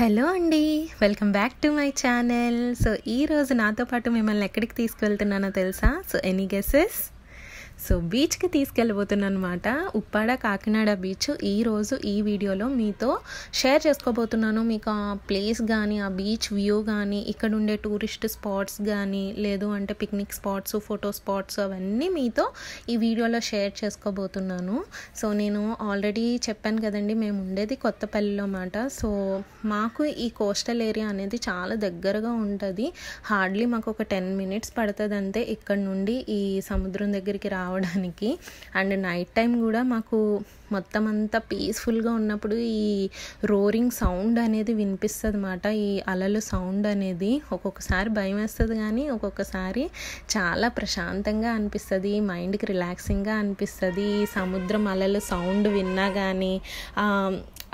hello అండి welcome back to my channel so ఈరోజు నాతో పాటు మిమ్మల్ని ఎక్కడికి తీసుకువెళ్తున్నానో తెలుసా సో ఎనీ గెసెస్ సో బీచ్కి అనమాట ఉప్పాడ కాకినాడ బీచ్ ఈరోజు ఈ వీడియోలో మీతో షేర్ చేసుకోబోతున్నాను మీకు ఆ ప్లేస్ కానీ ఆ బీచ్ వ్యూ కానీ ఇక్కడ ఉండే టూరిస్ట్ స్పాట్స్ కానీ లేదు అంటే పిక్నిక్ స్పాట్స్ ఫోటో స్పాట్స్ అవన్నీ మీతో ఈ వీడియోలో షేర్ చేసుకోబోతున్నాను సో నేను ఆల్రెడీ చెప్పాను కదండి మేము ఉండేది కొత్తపల్లిలో మాట సో మాకు ఈ కోస్టల్ ఏరియా అనేది చాలా దగ్గరగా ఉంటుంది హార్డ్లీ మాకు ఒక టెన్ మినిట్స్ పడుతుంది అంతే ఇక్కడ నుండి ఈ సముద్రం దగ్గరికి రా రావడానికి అండ్ నైట్ టైం కూడా మాకు మొత్తం అంతా పీస్ఫుల్గా ఉన్నప్పుడు ఈ రోరింగ్ సౌండ్ అనేది వినిపిస్తుంది అన్నమాట ఈ అలలు సౌండ్ అనేది ఒక్కొక్కసారి భయం వేస్తుంది కానీ ఒక్కొక్కసారి చాలా ప్రశాంతంగా అనిపిస్తుంది మైండ్కి రిలాక్సింగ్గా అనిపిస్తుంది ఈ సముద్రం అలలు సౌండ్ విన్నా కానీ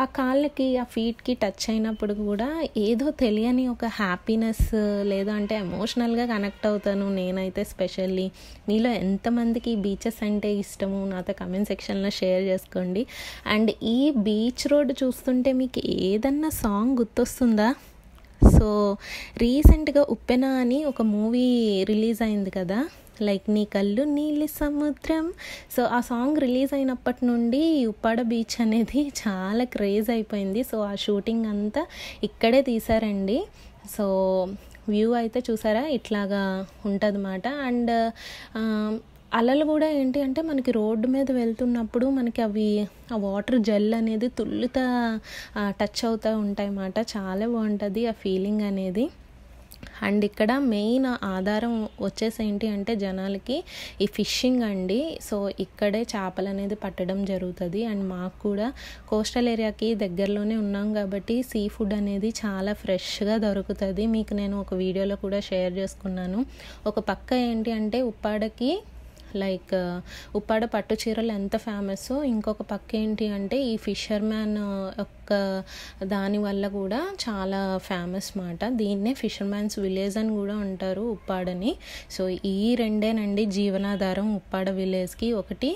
ఆ కాళ్ళకి ఆ ఫీట్కి టచ్ అయినప్పుడు కూడా ఏదో తెలియని ఒక హ్యాపీనెస్ లేదా అంటే ఎమోషనల్గా కనెక్ట్ అవుతాను నేనైతే స్పెషల్లీ మీలో ఎంతమందికి బీచెస్ అంటే ఇష్టము నాతో కమెంట్ సెక్షన్లో షేర్ చేసుకోండి అండ్ ఈ బీచ్ రోడ్ చూస్తుంటే మీకు ఏదన్నా సాంగ్ గుర్తొస్తుందా సో రీసెంట్గా ఉప్పెన అని ఒక మూవీ రిలీజ్ అయింది కదా లైక్ నీ కళ్ళు నీలి సముద్రం సో ఆ సాంగ్ రిలీజ్ అయినప్పటి నుండి ఉప్పాడ బీచ్ అనేది చాలా క్రేజ్ అయిపోయింది సో ఆ షూటింగ్ అంతా ఇక్కడే తీశారండి సో వ్యూ అయితే చూసారా ఇట్లాగా ఉంటుందన్నమాట అండ్ అలలు కూడా ఏంటి అంటే మనకి రోడ్డు మీద వెళ్తున్నప్పుడు మనకి అవి ఆ వాటర్ జెల్ అనేది తుల్లుత టచ్ అవుతూ ఉంటాయి అన్నమాట చాలా బాగుంటుంది ఆ ఫీలింగ్ అనేది అండ్ ఇక్కడ మెయిన్ ఆధారం వచ్చేసి ఏంటి అంటే జనాలకి ఈ ఫిషింగ్ అండి సో ఇక్కడే చేపలు అనేది పట్టడం జరుగుతుంది అండ్ మాకు కూడా కోస్టల్ ఏరియాకి దగ్గరలోనే ఉన్నాం కాబట్టి సీ ఫుడ్ అనేది చాలా ఫ్రెష్గా దొరుకుతుంది మీకు నేను ఒక వీడియోలో కూడా షేర్ చేసుకున్నాను ఒక పక్క ఏంటి అంటే ఉప్పాడకి లైక్ uh, ఉప్పాడ పట్టు చీరలు ఎంత ఫేమస్ ఇంకొక పక్క ఏంటి అంటే ఈ ఫిషర్ మ్యాన్ uh, యొక్క దానివల్ల కూడా చాలా ఫేమస్ మాట దీన్నే ఫిషర్ మ్యాన్స్ విలేజ్ అని కూడా అంటారు ఉప్పాడని సో ఈ రెండేనండి జీవనాధారం ఉప్పాడ విలేజ్కి ఒకటి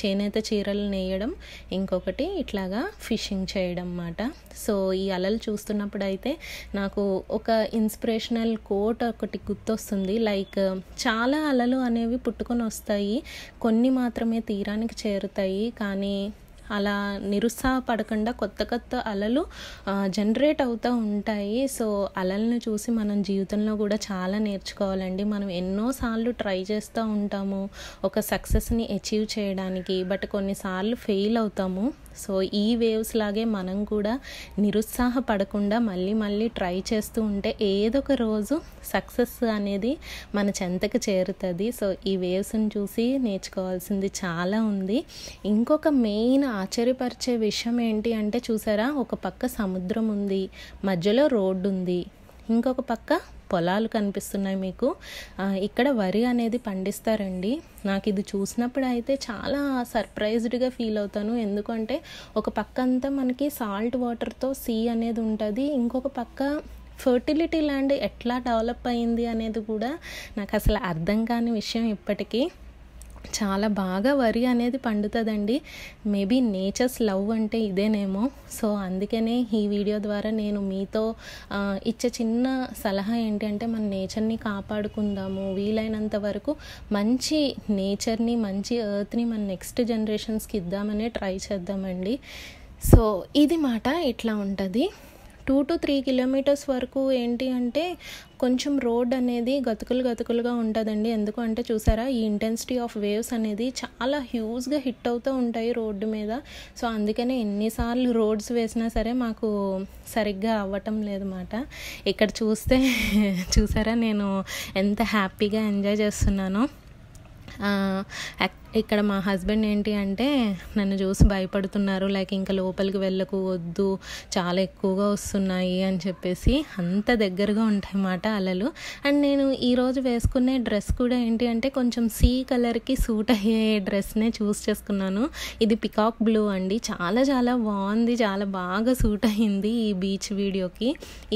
చేనేత చీరలు నేయడం ఇంకొకటి ఇట్లాగా ఫిషింగ్ చేయడం అన్నమాట సో ఈ అలలు చూస్తున్నప్పుడు అయితే నాకు ఒక ఇన్స్పిరేషనల్ కోట్ ఒకటి గుర్తొస్తుంది లైక్ చాలా అలలు అనేవి పుట్టుకొని వస్తాయి కొన్ని మాత్రమే తీరానికి చేరుతాయి కానీ అలా నిరుత్సాహపడకుండా కొత్త కొత్త అలలు జనరేట్ అవుతూ ఉంటాయి సో అలలను చూసి మనం జీవితంలో కూడా చాలా నేర్చుకోవాలండి మనం ఎన్నోసార్లు ట్రై చేస్తూ ఉంటాము ఒక సక్సెస్ని అచీవ్ చేయడానికి బట్ కొన్నిసార్లు ఫెయిల్ అవుతాము సో ఈ వేవ్స్ లాగే మనం కూడా నిరుత్సాహపడకుండా మళ్ళీ మళ్ళీ ట్రై చేస్తూ ఉంటే ఏదొక రోజు సక్సెస్ అనేది మన చెంతకు చేరుతుంది సో ఈ వేవ్స్ని చూసి నేర్చుకోవాల్సింది చాలా ఉంది ఇంకొక మెయిన్ ఆశ్చర్యపరిచే విషయం ఏంటి అంటే చూసారా ఒక పక్క సముద్రం ఉంది మధ్యలో రోడ్డు ఉంది ఇంకొక పక్క పొలాలు కనిపిస్తున్నాయి మీకు ఇక్కడ వరి అనేది పండిస్తారండి నాకు ఇది చూసినప్పుడు అయితే చాలా సర్ప్రైజ్డ్గా ఫీల్ అవుతాను ఎందుకంటే ఒక పక్క అంతా మనకి సాల్ట్ వాటర్తో సీ అనేది ఉంటుంది ఇంకొక పక్క ఫర్టిలిటీ ల్యాండ్ ఎట్లా డెవలప్ అయింది అనేది కూడా నాకు అసలు అర్థం కాని విషయం ఇప్పటికీ చాలా బాగా వరి అనేది పండుతుందండి మేబీ నేచర్స్ లవ్ అంటే ఇదేనేమో సో అందుకనే ఈ వీడియో ద్వారా నేను మీతో ఇచ్చే చిన్న సలహా ఏంటంటే మన నేచర్ని కాపాడుకుందాము వీలైనంత వరకు మంచి నేచర్ని మంచి ఎర్త్ని మన నెక్స్ట్ జనరేషన్స్కి ఇద్దామనే ట్రై చేద్దామండి సో ఇది మాట ఇట్లా ఉంటుంది టూ టు త్రీ కిలోమీటర్స్ వరకు ఏంటి అంటే కొంచెం రోడ్ అనేది గతుకులు గతుకులుగా ఉంటుందండి ఎందుకు అంటే చూసారా ఈ ఇంటెన్సిటీ ఆఫ్ వేవ్స్ అనేది చాలా హ్యూజ్గా హిట్ అవుతూ ఉంటాయి రోడ్డు మీద సో అందుకనే ఎన్నిసార్లు రోడ్స్ వేసినా సరే మాకు సరిగ్గా అవ్వటం లేదన్నమాట ఇక్కడ చూస్తే చూసారా నేను ఎంత హ్యాపీగా ఎంజాయ్ చేస్తున్నానో ఇక్కడ మా హస్బెండ్ ఏంటి అంటే నన్ను చూసి భయపడుతున్నారు లైక్ ఇంకా లోపలికి వెళ్ళకు వద్దు చాలా ఎక్కువగా వస్తున్నాయి అని చెప్పేసి అంత దగ్గరగా ఉంటాయి అన్నమాట అలలు అండ్ నేను ఈరోజు వేసుకునే డ్రెస్ కూడా ఏంటి అంటే కొంచెం సీ కలర్కి సూట్ అయ్యే డ్రెస్నే చూస్ చేసుకున్నాను ఇది పికాక్ బ్లూ అండి చాలా చాలా బాగుంది చాలా బాగా సూట్ అయ్యింది ఈ బీచ్ వీడియోకి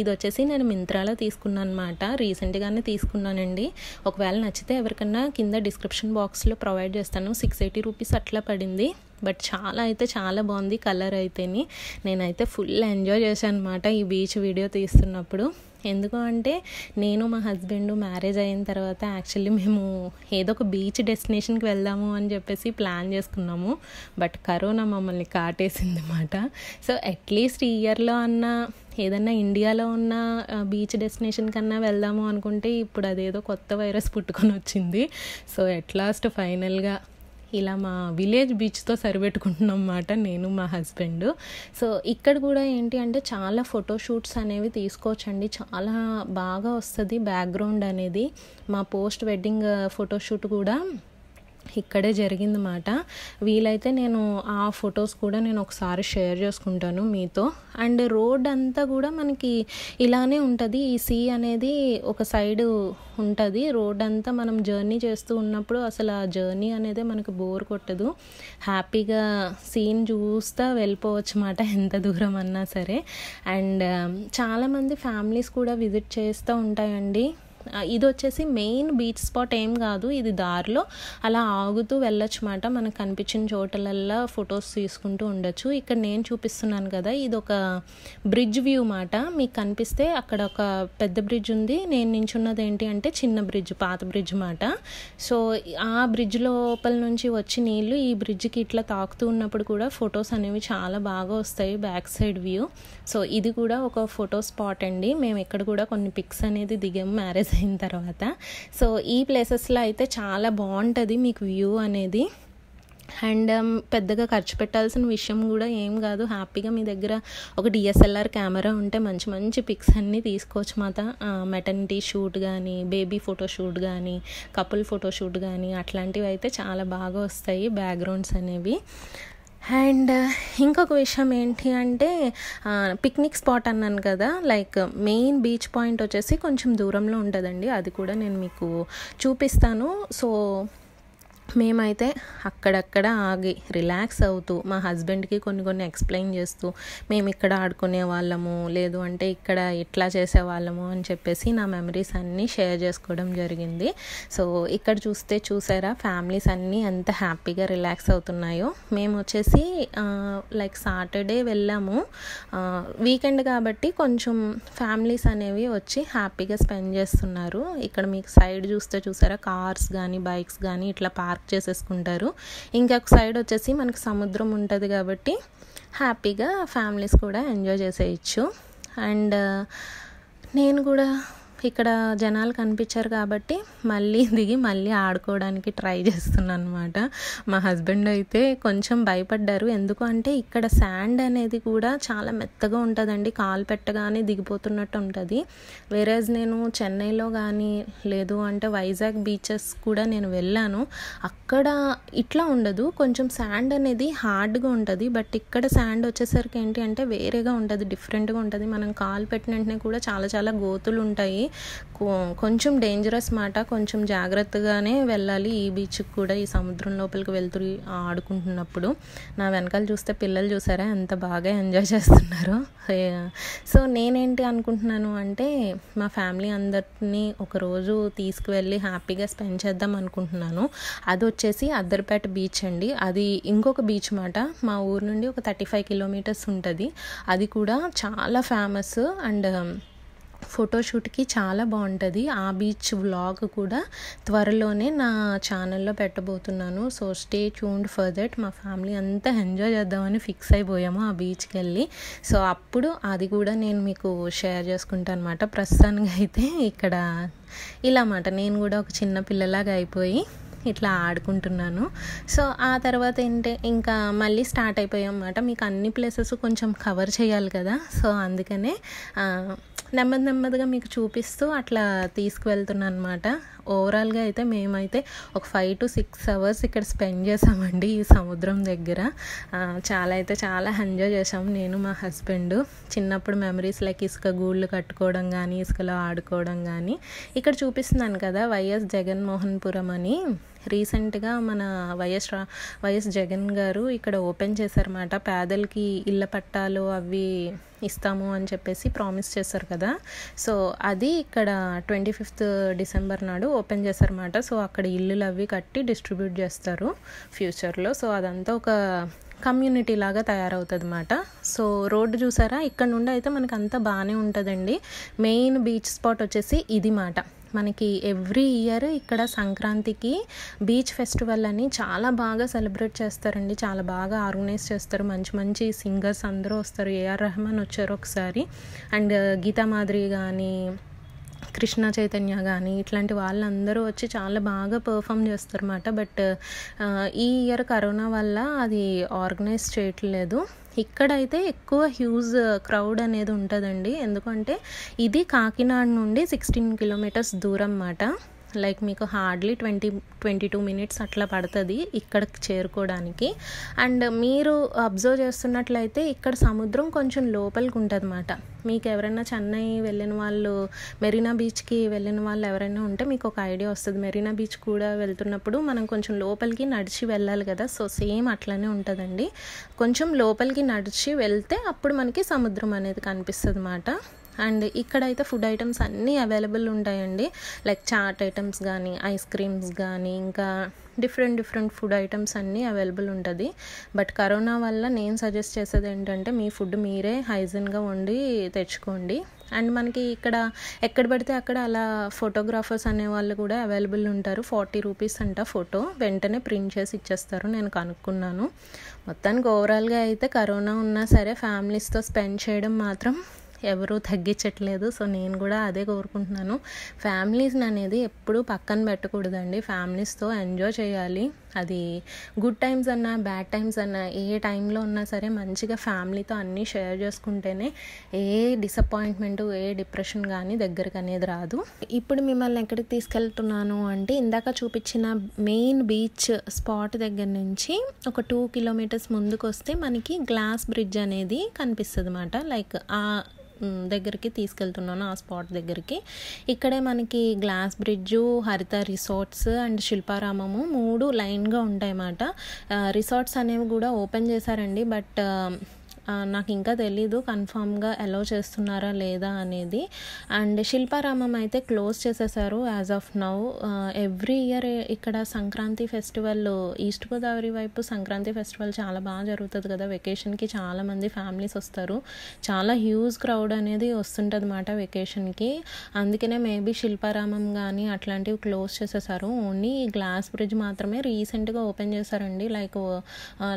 ఇది వచ్చేసి నేను మింత్రాలో తీసుకున్నాను అనమాట రీసెంట్గానే తీసుకున్నానండి ఒకవేళ నచ్చితే ఎవరికన్నా కింద డిస్క్రిప్షన్ బాక్స్లో ప్రొవైడ్ చేస్తాను తీసుకున్నాను సిక్స్ ఎయిటీ రూపీస్ అట్లా పడింది బట్ చాలా అయితే చాలా బాగుంది కలర్ అయితేని నేనైతే ఫుల్ ఎంజాయ్ చేశాను అనమాట ఈ బీచ్ వీడియో తీస్తున్నప్పుడు ఎందుకు అంటే నేను మా హస్బెండ్ మ్యారేజ్ అయిన తర్వాత యాక్చువల్లీ మేము ఏదో ఒక బీచ్ డెస్టినేషన్కి వెళ్దాము అని చెప్పేసి ప్లాన్ చేసుకున్నాము బట్ కరోనా మమ్మల్ని కాటేసింది అనమాట సో అట్లీస్ట్ ఈ ఇయర్లో అన్న ఏదన్నా ఇండియాలో ఉన్న బీచ్ డెస్టినేషన్ కన్నా వెళ్దాము అనుకుంటే ఇప్పుడు అదేదో కొత్త వైరస్ పుట్టుకొని వచ్చింది సో అట్ లాస్ట్ ఫైనల్గా ఇలా మా విలేజ్ బీచ్తో సరిపెట్టుకుంటున్నాం అన్నమాట నేను మా హస్బెండ్ సో ఇక్కడ కూడా ఏంటి అంటే చాలా ఫోటోషూట్స్ అనేవి తీసుకోవచ్చండి చాలా బాగా వస్తుంది బ్యాక్గ్రౌండ్ అనేది మా పోస్ట్ వెడ్డింగ్ ఫోటోషూట్ కూడా ఇక్కడే జరిగిందన్నమాట వీలైతే నేను ఆ ఫొటోస్ కూడా నేను ఒకసారి షేర్ చేసుకుంటాను మీతో అండ్ రోడ్ అంతా కూడా మనకి ఇలానే ఉంటుంది ఈ సీ అనేది ఒక సైడ్ ఉంటుంది రోడ్ అంతా మనం జర్నీ చేస్తూ ఉన్నప్పుడు అసలు ఆ జర్నీ అనేది మనకు బోర్ కొట్టదు హ్యాపీగా సీన్ చూస్తా వెళ్ళిపోవచ్చు అన్నమాట ఎంత దూరం అన్నా సరే అండ్ చాలామంది ఫ్యామిలీస్ కూడా విజిట్ చేస్తూ ఉంటాయండి ఇది వచ్చేసి మెయిన్ బీచ్ స్పాట్ ఏం కాదు ఇది దారిలో అలా ఆగుతూ వెళ్ళొచ్చు మాట మనకు కనిపించిన చోటలల్లో ఫొటోస్ తీసుకుంటూ ఉండొచ్చు ఇక్కడ నేను చూపిస్తున్నాను కదా ఇది ఒక బ్రిడ్జ్ వ్యూ మాట మీకు కనిపిస్తే అక్కడ ఒక పెద్ద బ్రిడ్జ్ ఉంది నేను నించున్నది ఏంటి అంటే చిన్న బ్రిడ్జ్ పాత బ్రిడ్జ్ మాట సో ఆ బ్రిడ్జ్ లోపల నుంచి వచ్చి నీళ్ళు ఈ బ్రిడ్జ్కి ఇట్లా తాకుతూ ఉన్నప్పుడు కూడా ఫొటోస్ అనేవి చాలా బాగా వస్తాయి బ్యాక్ సైడ్ వ్యూ సో ఇది కూడా ఒక ఫోటో స్పాట్ అండి మేము ఇక్కడ కూడా కొన్ని పిక్స్ అనేది దిగాము మ్యారేజ్ అయిన తర్వాత సో ఈ ప్లేసెస్లో అయితే చాలా బాగుంటుంది మీకు వ్యూ అనేది అండ్ um, పెద్దగా ఖర్చు పెట్టాల్సిన విషయం కూడా ఏం కాదు హ్యాపీగా మీ దగ్గర ఒక డిఎస్ఎల్ఆర్ కెమెరా ఉంటే మంచి మంచి పిక్స్ అన్నీ తీసుకోవచ్చు మాత మెటర్నిటీ షూట్ కానీ బేబీ ఫోటో షూట్ కానీ కపుల్ ఫోటో షూట్ కానీ అట్లాంటివి అయితే చాలా బాగా వస్తాయి బ్యాక్గ్రౌండ్స్ అనేవి అండ్ ఇంకొక విషయం ఏంటి అంటే పిక్నిక్ స్పాట్ అన్నాను కదా లైక్ మెయిన్ బీచ్ పాయింట్ వచ్చేసి కొంచెం దూరంలో ఉంటుందండి అది కూడా నేను మీకు చూపిస్తాను సో మేమైతే అక్కడక్కడ ఆగి రిలాక్స్ అవుతూ మా హస్బెండ్కి కొన్ని కొన్ని ఎక్స్ప్లెయిన్ చేస్తూ మేము ఇక్కడ ఆడుకునే వాళ్ళము లేదు అంటే ఇక్కడ ఇట్లా చేసేవాళ్ళము అని చెప్పేసి నా మెమరీస్ అన్నీ షేర్ చేసుకోవడం జరిగింది సో ఇక్కడ చూస్తే చూసారా ఫ్యామిలీస్ అన్నీ ఎంత హ్యాపీగా రిలాక్స్ అవుతున్నాయో మేము వచ్చేసి లైక్ సాటర్డే వెళ్ళాము వీకెండ్ కాబట్టి కొంచెం ఫ్యామిలీస్ అనేవి వచ్చి హ్యాపీగా స్పెండ్ చేస్తున్నారు ఇక్కడ మీకు సైడ్ చూస్తే చూసారా కార్స్ కానీ బైక్స్ కానీ ఇట్లా పార్క్ మార్క్ చేసేసుకుంటారు ఒక సైడ్ వచ్చేసి మనకు సముద్రం ఉంటుంది కాబట్టి హ్యాపీగా ఫ్యామిలీస్ కూడా ఎంజాయ్ చేసేయచ్చు అండ్ నేను కూడా ఇక్కడ జనాలు కనిపించారు కాబట్టి మళ్ళీ దిగి మళ్ళీ ఆడుకోవడానికి ట్రై చేస్తున్నాను అనమాట మా హస్బెండ్ అయితే కొంచెం భయపడ్డారు ఎందుకు అంటే ఇక్కడ శాండ్ అనేది కూడా చాలా మెత్తగా ఉంటుందండి కాలు పెట్టగానే దిగిపోతున్నట్టు ఉంటుంది వేరేజ్ నేను చెన్నైలో కానీ లేదు అంటే వైజాగ్ బీచెస్ కూడా నేను వెళ్ళాను అక్కడ ఇట్లా ఉండదు కొంచెం శాండ్ అనేది హార్డ్గా ఉంటుంది బట్ ఇక్కడ శాండ్ వచ్చేసరికి ఏంటి అంటే వేరేగా ఉంటుంది డిఫరెంట్గా ఉంటుంది మనం కాలు పెట్టిన వెంటనే కూడా చాలా చాలా గోతులు ఉంటాయి కొంచెం డేంజరస్ మాట కొంచెం జాగ్రత్తగానే వెళ్ళాలి ఈ బీచ్కి కూడా ఈ సముద్రం లోపలికి వెళ్తూ ఆడుకుంటున్నప్పుడు నా వెనకాల చూస్తే పిల్లలు చూసారా ఎంత బాగా ఎంజాయ్ చేస్తున్నారు సో నేనేంటి అనుకుంటున్నాను అంటే మా ఫ్యామిలీ అందరినీ ఒకరోజు తీసుకువెళ్ళి హ్యాపీగా స్పెండ్ చేద్దాం అనుకుంటున్నాను అది వచ్చేసి అద్దరిపేట బీచ్ అండి అది ఇంకొక బీచ్ మాట మా ఊరు నుండి ఒక థర్టీ ఫైవ్ కిలోమీటర్స్ ఉంటుంది అది కూడా చాలా ఫేమస్ అండ్ ఫోటోషూట్కి చాలా బాగుంటుంది ఆ బీచ్ వ్లాగ్ కూడా త్వరలోనే నా ఛానల్లో పెట్టబోతున్నాను so stay tuned for that మా ఫ్యామిలీ అంతా ఎంజాయ్ చేద్దామని ఫిక్స్ అయిపోయాము ఆ బీచ్కి వెళ్ళి సో అప్పుడు అది కూడా నేను మీకు షేర్ చేసుకుంటాను అనమాట ప్రస్తుతానికి అయితే ఇక్కడ ఇలా అన్నమాట నేను కూడా ఒక చిన్న పిల్లలాగా అయిపోయి ఇట్లా ఆడుకుంటున్నాను సో ఆ తర్వాత ఏంటి ఇంకా మళ్ళీ స్టార్ట్ అయిపోయాం అన్నమాట మీకు అన్ని ప్లేసెస్ కొంచెం కవర్ చేయాలి కదా సో అందుకనే నెమ్మది నెమ్మదిగా మీకు చూపిస్తూ అట్లా తీసుకువెళ్తున్నా అనమాట ఓవరాల్గా అయితే మేమైతే ఒక ఫైవ్ టు సిక్స్ అవర్స్ ఇక్కడ స్పెండ్ చేసామండి ఈ సముద్రం దగ్గర చాలా అయితే చాలా ఎంజాయ్ చేసాం నేను మా హస్బెండ్ చిన్నప్పుడు మెమరీస్ లైక్ ఇసుక గూళ్ళు కట్టుకోవడం కానీ ఇసుకలో ఆడుకోవడం కానీ ఇక్కడ చూపిస్తున్నాను కదా వైఎస్ జగన్మోహన్పురం అని రీసెంట్గా మన వైఎస్ రా వైఎస్ జగన్ గారు ఇక్కడ ఓపెన్ చేశారన్నమాట పేదలకి ఇళ్ళ పట్టాలు అవి ఇస్తాము అని చెప్పేసి ప్రామిస్ చేశారు కదా సో అది ఇక్కడ ట్వంటీ ఫిఫ్త్ డిసెంబర్ నాడు ఓపెన్ చేశారన్నమాట సో అక్కడ ఇల్లులు అవి కట్టి డిస్ట్రిబ్యూట్ చేస్తారు ఫ్యూచర్లో సో అదంతా ఒక కమ్యూనిటీ లాగా తయారవుతుంది అన్నమాట సో రోడ్డు చూసారా ఇక్కడ నుండి అయితే మనకు అంతా బాగానే ఉంటుందండి మెయిన్ బీచ్ స్పాట్ వచ్చేసి ఇది మాట మనకి ఎవ్రీ ఇయర్ ఇక్కడ సంక్రాంతికి బీచ్ ఫెస్టివల్ అని చాలా బాగా సెలబ్రేట్ చేస్తారండి చాలా బాగా ఆర్గనైజ్ చేస్తారు మంచి మంచి సింగర్స్ అందరూ వస్తారు ఏఆర్ రెహమాన్ వచ్చారు ఒకసారి అండ్ గీతా మాదిరి కానీ కృష్ణ చైతన్య కానీ ఇట్లాంటి వాళ్ళందరూ వచ్చి చాలా బాగా పర్ఫామ్ చేస్తారన్నమాట బట్ ఈ ఇయర్ కరోనా వల్ల అది ఆర్గనైజ్ చేయట్లేదు ఇక్కడైతే ఎక్కువ హ్యూజ్ క్రౌడ్ అనేది ఉంటుందండి ఎందుకంటే ఇది కాకినాడ నుండి సిక్స్టీన్ కిలోమీటర్స్ దూరం అన్నమాట లైక్ మీకు hardly twenty twenty two minutes అట్లా పడుతుంది ఇక్కడికి చేరుకోవడానికి అండ్ మీరు అబ్జర్వ్ చేస్తున్నట్లయితే ఇక్కడ సముద్రం కొంచెం లోపలికి ఉంటుందన్నమాట మీకు ఎవరైనా చెన్నై వెళ్ళిన వాళ్ళు మెరీనా బీచ్కి వెళ్ళిన వాళ్ళు ఎవరైనా ఉంటే మీకు ఒక ఐడియా వస్తుంది మెరీనా బీచ్ కూడా వెళ్తున్నప్పుడు మనం కొంచెం లోపలికి నడిచి వెళ్ళాలి కదా సో సేమ్ అట్లానే ఉంటుందండి కొంచెం లోపలికి నడిచి వెళ్తే అప్పుడు మనకి సముద్రం అనేది కనిపిస్తుంది అన్నమాట అండ్ ఇక్కడైతే ఫుడ్ ఐటమ్స్ అన్నీ అవైలబుల్ ఉంటాయండి లైక్ చాట్ ఐటమ్స్ కానీ ఐస్ క్రీమ్స్ కానీ ఇంకా డిఫరెంట్ డిఫరెంట్ ఫుడ్ ఐటమ్స్ అన్నీ అవైలబుల్ ఉంటుంది బట్ కరోనా వల్ల నేను సజెస్ట్ చేసేది ఏంటంటే మీ ఫుడ్ మీరే హైజిన్గా వండి తెచ్చుకోండి అండ్ మనకి ఇక్కడ ఎక్కడ పడితే అక్కడ అలా ఫోటోగ్రాఫర్స్ అనే వాళ్ళు కూడా అవైలబుల్ ఉంటారు ఫార్టీ రూపీస్ అంట ఫోటో వెంటనే ప్రింట్ చేసి ఇచ్చేస్తారు నేను కనుక్కున్నాను మొత్తానికి ఓవరాల్గా అయితే కరోనా ఉన్నా సరే ఫ్యామిలీస్తో స్పెండ్ చేయడం మాత్రం ఎవరూ తగ్గించట్లేదు సో నేను కూడా అదే కోరుకుంటున్నాను ఫ్యామిలీస్ అనేది ఎప్పుడూ పక్కన పెట్టకూడదండి ఫ్యామిలీస్తో ఎంజాయ్ చేయాలి అది గుడ్ టైమ్స్ అన్నా బ్యాడ్ టైమ్స్ అన్నా ఏ టైంలో ఉన్నా సరే మంచిగా ఫ్యామిలీతో అన్నీ షేర్ చేసుకుంటేనే ఏ డిసప్పాయింట్మెంట్ ఏ డిప్రెషన్ కానీ దగ్గరకు అనేది రాదు ఇప్పుడు మిమ్మల్ని ఎక్కడికి తీసుకెళ్తున్నాను అంటే ఇందాక చూపించిన మెయిన్ బీచ్ స్పాట్ దగ్గర నుంచి ఒక టూ కిలోమీటర్స్ ముందుకు వస్తే మనకి గ్లాస్ బ్రిడ్జ్ అనేది కనిపిస్తుంది అన్నమాట లైక్ ఆ దగ్గరికి తీసుకెళ్తున్నాను ఆ స్పాట్ దగ్గరికి ఇక్కడే మనకి glass bridge Haritha resorts and Shilparamam మూడు లైన్గా ఉంటాయన్నమాట రిసార్ట్స్ అనేవి కూడా ఓపెన్ చేశారండి బట్ నాకు ఇంకా తెలీదు కన్ఫామ్గా అలో చేస్తున్నారా లేదా అనేది అండ్ శిల్పారామం అయితే క్లోజ్ చేసేసారు as of now every year ఇక్కడ సంక్రాంతి ఫెస్టివల్ ఈస్ట్ గోదావరి వైపు సంక్రాంతి ఫెస్టివల్ చాలా బాగా జరుగుతుంది కదా వెకేషన్కి చాలామంది ఫ్యామిలీస్ వస్తారు చాలా హ్యూజ్ క్రౌడ్ అనేది వస్తుంటుంది అన్నమాట వెకేషన్కి అందుకనే మేబీ శిల్పారామం కానీ అట్లాంటివి క్లోజ్ చేసేసారు ఓన్లీ గ్లాస్ బ్రిడ్జ్ మాత్రమే రీసెంట్గా ఓపెన్ చేశారండి like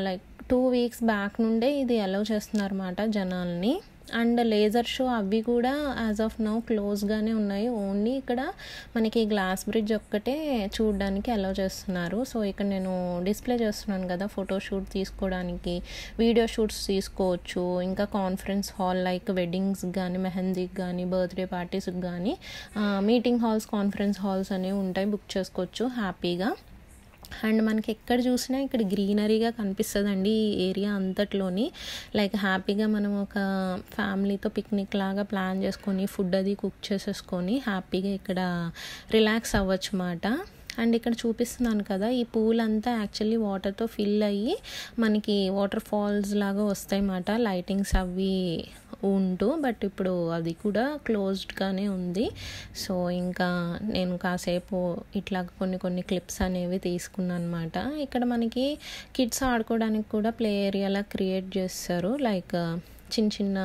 like two weeks back నుండే ఇది అలౌ చేస్తున్నారన్నమాట జనాల్ని అండ్ లేజర్ షో అవి కూడా యాజ్ ఆఫ్ నౌ క్లోజ్గానే ఉన్నాయి ఓన్లీ ఇక్కడ మనకి గ్లాస్ బ్రిడ్జ్ ఒక్కటే చూడడానికి అలౌ చేస్తున్నారు సో ఇక్కడ నేను డిస్ప్లే చేస్తున్నాను కదా ఫోటో షూట్ తీసుకోవడానికి వీడియో షూట్స్ తీసుకోవచ్చు ఇంకా కాన్ఫరెన్స్ హాల్ లైక్ వెడ్డింగ్స్ కానీ మెహందీకి కానీ బర్త్డే పార్టీస్కి కానీ మీటింగ్ హాల్స్ కాన్ఫరెన్స్ హాల్స్ అనేవి ఉంటాయి బుక్ చేసుకోవచ్చు హ్యాపీగా అండ్ మనకి ఎక్కడ చూసినా ఇక్కడ గ్రీనరీగా కనిపిస్తుంది అండి ఈ ఏరియా అంతట్లోని లైక్ హ్యాపీగా మనం ఒక ఫ్యామిలీతో పిక్నిక్ లాగా ప్లాన్ చేసుకొని ఫుడ్ అది కుక్ చేసేసుకొని హ్యాపీగా ఇక్కడ రిలాక్స్ అవ్వచ్చు అన్నమాట అండ్ ఇక్కడ చూపిస్తున్నాను కదా ఈ పూలంతా అంతా యాక్చువల్లీ వాటర్తో ఫిల్ అయ్యి మనకి వాటర్ ఫాల్స్ లాగా వస్తాయి అన్నమాట లైటింగ్స్ అవి ఉంటూ బట్ ఇప్పుడు అది కూడా క్లోజ్డ్గానే ఉంది సో ఇంకా నేను కాసేపు ఇట్లా కొన్ని కొన్ని క్లిప్స్ అనేవి తీసుకున్నాను అనమాట ఇక్కడ మనకి కిడ్స్ ఆడుకోవడానికి కూడా ప్లే ఏరియాలా క్రియేట్ చేస్తారు లైక్ చిన్న చిన్న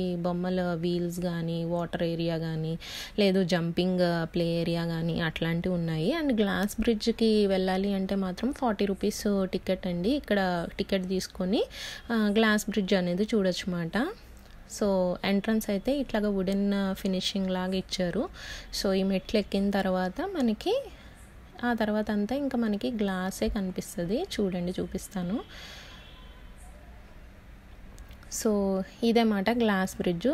ఈ బొమ్మల వీల్స్ కానీ వాటర్ ఏరియా కానీ లేదు జంపింగ్ ప్లే ఏరియా కానీ అట్లాంటివి ఉన్నాయి అండ్ గ్లాస్ బ్రిడ్జ్కి వెళ్ళాలి అంటే మాత్రం ఫార్టీ రూపీస్ టికెట్ అండి ఇక్కడ టికెట్ తీసుకొని గ్లాస్ బ్రిడ్జ్ అనేది చూడొచ్చు అన్నమాట సో ఎంట్రన్స్ అయితే ఇట్లాగా వుడెన్ ఫినిషింగ్ లాగా ఇచ్చారు సో ఈ మెట్లు ఎక్కిన తర్వాత మనకి ఆ తర్వాత అంతా ఇంకా మనకి గ్లాసే కనిపిస్తుంది చూడండి చూపిస్తాను సో ఇదే మాట గ్లాస్ బ్రిడ్జు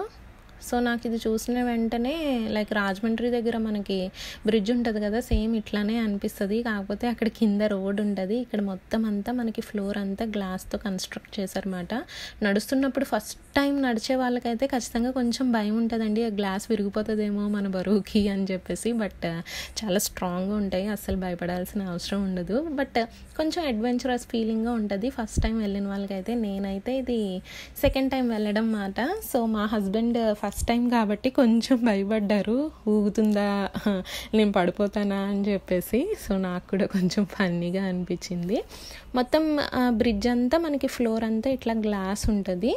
సో నాకు ఇది చూసిన వెంటనే లైక్ రాజమండ్రి దగ్గర మనకి బ్రిడ్జ్ ఉంటుంది కదా సేమ్ ఇట్లానే అనిపిస్తుంది కాకపోతే అక్కడ కింద రోడ్ ఉంటుంది ఇక్కడ మొత్తం అంతా మనకి ఫ్లోర్ అంతా గ్లాస్తో కన్స్ట్రక్ట్ చేశారన్నమాట నడుస్తున్నప్పుడు ఫస్ట్ టైం నడిచే వాళ్ళకైతే ఖచ్చితంగా కొంచెం భయం ఉంటుందండి ఆ గ్లాస్ విరిగిపోతుందేమో మన బరువుకి అని చెప్పేసి బట్ uh, చాలా స్ట్రాంగ్గా ఉంటాయి అస్సలు భయపడాల్సిన అవసరం ఉండదు బట్ uh, కొంచెం అడ్వెంచరస్ ఫీలింగ్గా ఉంటుంది ఫస్ట్ టైం వెళ్ళిన వాళ్ళకైతే నేనైతే ఇది సెకండ్ టైం వెళ్ళడం మాట సో మా husband first uh, first time కాబట్టి కొంచెం భయపడ్డారు ఊగుతుందా నేను పడిపోతానా అని చెప్పేసి సో నాకు కూడా కొంచెం ఫన్నీగా అనిపించింది మొత్తం బ్రిడ్జ్ అంతా మనకి ఫ్లోర్ అంతా ఇట్లా గ్లాస్ ఉంటుంది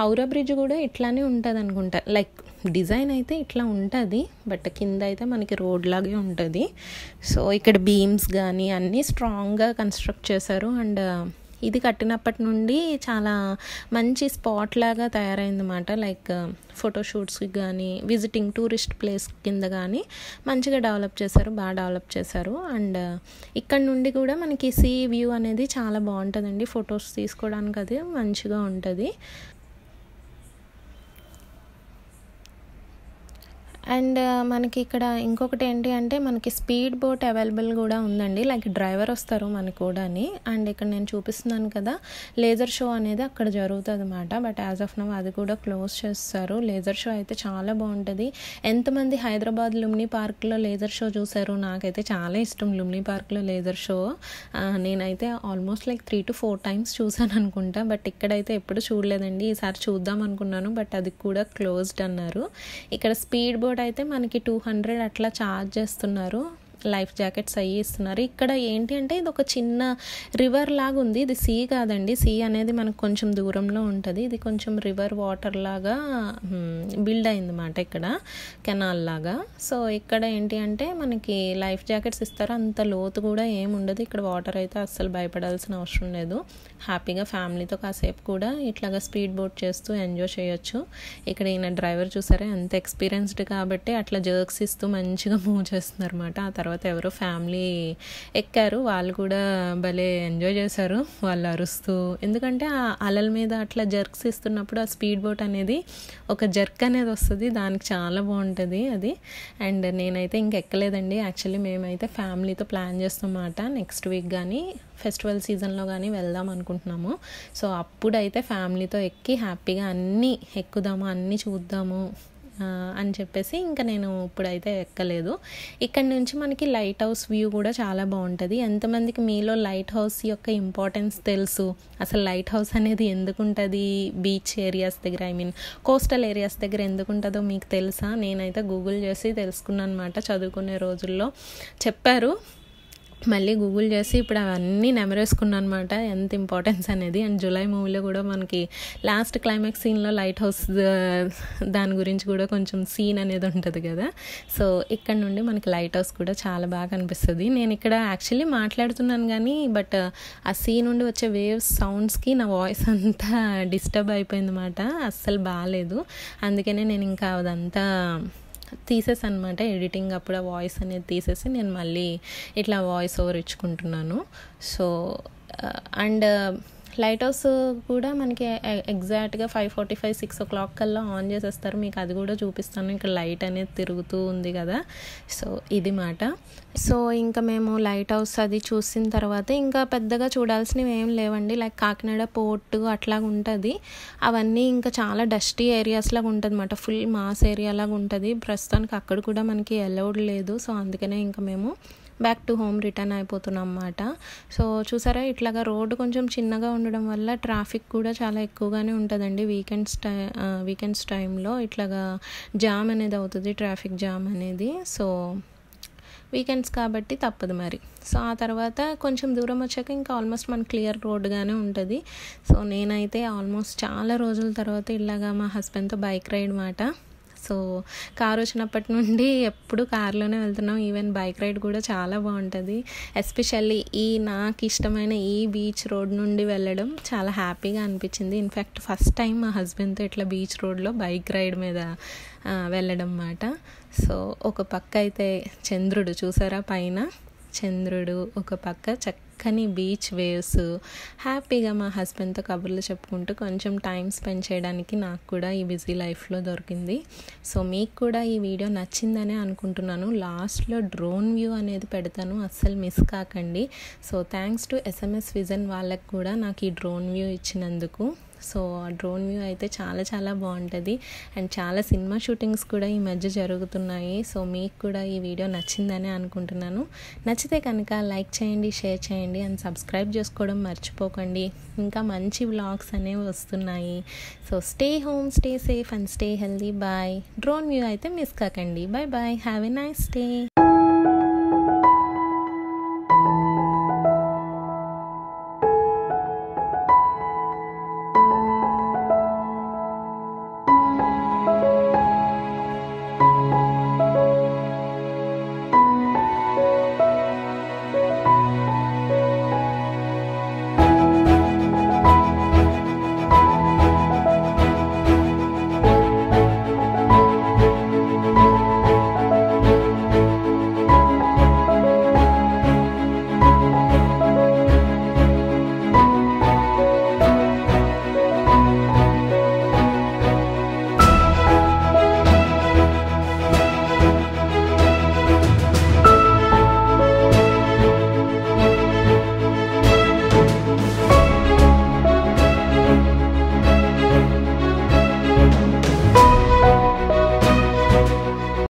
హౌరా బ్రిడ్జ్ కూడా ఇట్లానే ఉంటుంది అనుకుంటా లైక్ డిజైన్ అయితే ఇట్లా ఉంటుంది బట్ కింద అయితే మనకి రోడ్ లాగే ఉంటుంది సో ఇక్కడ బీమ్స్ కానీ అన్నీ స్ట్రాంగ్గా కన్స్ట్రక్ట్ చేశారు అండ్ ఇది కట్టినప్పటి నుండి చాలా మంచి స్పాట్ లాగా తయారైందన్నమాట లైక్ ఫోటోషూట్స్కి కానీ విజిటింగ్ టూరిస్ట్ ప్లేస్ కింద కానీ మంచిగా డెవలప్ చేశారు బాగా డెవలప్ చేశారు అండ్ uh, ఇక్కడ నుండి కూడా మనకి సీ వ్యూ అనేది చాలా బాగుంటుందండి ఫొటోస్ తీసుకోవడానికి అది మంచిగా ఉంటుంది అండ్ మనకి ఇక్కడ ఇంకొకటి ఏంటి అంటే మనకి స్పీడ్ బోట్ అవైలబుల్ కూడా ఉందండి లైక్ డ్రైవర్ వస్తారు మనకు అని అండ్ ఇక్కడ నేను చూపిస్తున్నాను కదా లేజర్ షో అనేది అక్కడ జరుగుతుంది అనమాట బట్ యాజ్ ఆఫ్ నవ్ అది కూడా క్లోజ్ చేస్తారు లేజర్ షో అయితే చాలా బాగుంటుంది ఎంతమంది హైదరాబాద్ లుమ్ని పార్క్లో లేజర్ షో చూసారు నాకైతే చాలా ఇష్టం లుమ్ని పార్క్లో లేజర్ షో నేనైతే almost like three to four times చూసాను అనుకుంటా బట్ ఇక్కడైతే ఎప్పుడు చూడలేదండి ఈసారి చూద్దాం అనుకున్నాను బట్ అది కూడా క్లోజ్డ్ అన్నారు ఇక్కడ స్పీడ్ బోట్ కూడా అయితే మనకి టూ హండ్రెడ్ అట్లా ఛార్జ్ చేస్తున్నారు లైఫ్ జాకెట్స్ అవి ఇస్తున్నారు ఇక్కడ ఏంటి అంటే ఇది ఒక చిన్న రివర్ లాగా ఉంది ఇది సీ కాదండి సీ అనేది మనకు కొంచెం దూరంలో ఉంటుంది ఇది కొంచెం రివర్ వాటర్ లాగా బిల్డ్ అయిందన్నమాట ఇక్కడ కెనాల్ లాగా సో ఇక్కడ ఏంటి అంటే మనకి లైఫ్ జాకెట్స్ ఇస్తారు అంత లోతు కూడా ఏముండదు ఉండదు ఇక్కడ వాటర్ అయితే అస్సలు భయపడాల్సిన అవసరం లేదు హ్యాపీగా ఫ్యామిలీతో కాసేపు కూడా ఇట్లాగా స్పీడ్ బోట్ చేస్తూ ఎంజాయ్ చేయొచ్చు ఇక్కడ ఈయన డ్రైవర్ చూసారే అంత ఎక్స్పీరియన్స్డ్ కాబట్టి అట్లా జర్క్స్ ఇస్తూ మంచిగా మూవ్ చేస్తున్నారు అనమాట ఆ తర్వాత తర్వాత ఎవరో ఫ్యామిలీ ఎక్కారు వాళ్ళు కూడా భలే ఎంజాయ్ చేశారు వాళ్ళు అరుస్తూ ఎందుకంటే ఆ అలల మీద అట్లా జర్క్స్ ఇస్తున్నప్పుడు ఆ స్పీడ్ బోట్ అనేది ఒక జర్క్ అనేది వస్తుంది దానికి చాలా బాగుంటుంది అది అండ్ నేనైతే ఇంకెక్కలేదండి యాక్చువల్లీ మేమైతే ఫ్యామిలీతో ప్లాన్ చేస్తామాట నెక్స్ట్ వీక్ కానీ ఫెస్టివల్ సీజన్లో కానీ వెళ్దాం అనుకుంటున్నాము సో అప్పుడైతే ఫ్యామిలీతో ఎక్కి హ్యాపీగా అన్నీ ఎక్కుదాము అన్నీ చూద్దాము అని చెప్పేసి ఇంకా నేను ఇప్పుడైతే ఎక్కలేదు ఇక్కడ నుంచి మనకి లైట్ హౌస్ వ్యూ కూడా చాలా బాగుంటుంది ఎంతమందికి మీలో లైట్ హౌస్ యొక్క ఇంపార్టెన్స్ తెలుసు అసలు లైట్ హౌస్ అనేది ఎందుకు ఉంటుంది బీచ్ ఏరియాస్ దగ్గర ఐ మీన్ కోస్టల్ ఏరియాస్ దగ్గర ఎందుకు ఉంటుందో మీకు తెలుసా నేనైతే గూగుల్ చేసి తెలుసుకున్నాను అనమాట చదువుకునే రోజుల్లో చెప్పారు మళ్ళీ గూగుల్ చేసి ఇప్పుడు అవన్నీ నెమరేసుకున్నా అనమాట ఎంత ఇంపార్టెన్స్ అనేది అండ్ జూలై మూవీలో కూడా మనకి లాస్ట్ క్లైమాక్స్ సీన్లో లైట్ హౌస్ దాని గురించి కూడా కొంచెం సీన్ అనేది ఉంటుంది కదా సో ఇక్కడ నుండి మనకి లైట్ హౌస్ కూడా చాలా బాగా అనిపిస్తుంది నేను ఇక్కడ యాక్చువల్లీ మాట్లాడుతున్నాను కానీ బట్ ఆ సీన్ నుండి వచ్చే వేవ్స్ సౌండ్స్కి నా వాయిస్ అంతా డిస్టర్బ్ అయిపోయిందన్నమాట అస్సలు బాగాలేదు అందుకనే నేను ఇంకా అదంతా అనమాట ఎడిటింగ్ అప్పుడు ఆ వాయిస్ అనేది తీసేసి నేను మళ్ళీ ఇట్లా వాయిస్ ఓవర్ ఇచ్చుకుంటున్నాను సో అండ్ లైట్ హౌస్ కూడా మనకి ఎగ్జాక్ట్గా five forty five six o'clock కల్లా ఆన్ చేసేస్తారు మీకు అది కూడా చూపిస్తాను ఇక్కడ లైట్ అనేది తిరుగుతూ ఉంది కదా సో ఇది మాట సో ఇంకా మేము లైట్ హౌస్ అది చూసిన తర్వాత ఇంకా పెద్దగా చూడాల్సినవి ఏం లేవండి లైక్ కాకినాడ పోర్టు అట్లా ఉంటుంది అవన్నీ ఇంకా చాలా డస్టీ ఏరియాస్ లాగా ఉంటుంది అనమాట ఫుల్ మాస్ ఏరియా లాగా ఉంటుంది ప్రస్తుతానికి అక్కడ కూడా మనకి అలౌడ్ లేదు సో అందుకనే ఇంకా మేము బ్యాక్ టు హోమ్ రిటర్న్ అయిపోతున్నాం అన్నమాట సో చూసారా ఇట్లాగా రోడ్డు కొంచెం చిన్నగా ఉండడం వల్ల ట్రాఫిక్ కూడా చాలా ఎక్కువగానే ఉంటుందండి వీకెండ్స్ టై వీకెండ్స్ టైంలో ఇట్లాగా జామ్ అనేది అవుతుంది ట్రాఫిక్ జామ్ అనేది సో వీకెండ్స్ కాబట్టి తప్పదు మరి సో ఆ తర్వాత కొంచెం దూరం వచ్చాక ఇంకా ఆల్మోస్ట్ మన క్లియర్ రోడ్గానే ఉంటుంది సో నేనైతే ఆల్మోస్ట్ చాలా రోజుల తర్వాత ఇలాగా మా హస్బెండ్తో బైక్ రైడ్ మాట సో కారు వచ్చినప్పటి నుండి ఎప్పుడు కారులోనే వెళ్తున్నాం ఈవెన్ బైక్ రైడ్ కూడా చాలా బాగుంటుంది ఎస్పెషల్లీ ఈ నాకు ఇష్టమైన ఈ బీచ్ రోడ్ నుండి వెళ్ళడం చాలా హ్యాపీగా అనిపించింది ఇన్ఫ్యాక్ట్ ఫస్ట్ టైం మా హస్బెండ్తో ఇట్లా బీచ్ రోడ్లో బైక్ రైడ్ మీద వెళ్ళడం అన్నమాట సో ఒక పక్క అయితే చంద్రుడు చూసారా పైన చంద్రుడు ఒక పక్క చక్కని బీచ్ వేవ్స్ హ్యాపీగా మా హస్బెండ్తో కబుర్లు చెప్పుకుంటూ కొంచెం టైం స్పెండ్ చేయడానికి నాకు కూడా ఈ బిజీ లైఫ్లో దొరికింది సో మీకు కూడా ఈ వీడియో నచ్చిందనే అనుకుంటున్నాను లాస్ట్లో డ్రోన్ వ్యూ అనేది పెడతాను అస్సలు మిస్ కాకండి so thanks to SMS vision వాళ్ళకు కూడా నాకు ఈ డ్రోన్ వ్యూ ఇచ్చినందుకు సో ఆ డ్రోన్ వ్యూ అయితే చాలా చాలా బాగుంటుంది అండ్ చాలా సినిమా షూటింగ్స్ కూడా ఈ మధ్య జరుగుతున్నాయి సో మీకు కూడా ఈ వీడియో నచ్చిందని అనుకుంటున్నాను నచ్చితే కనుక లైక్ చేయండి షేర్ చేయండి అండ్ సబ్స్క్రైబ్ చేసుకోవడం మర్చిపోకండి ఇంకా మంచి వ్లాగ్స్ అనేవి వస్తున్నాయి so stay home stay safe and stay healthy bye drone view అయితే మిస్ కాకండి bye bye have a nice stay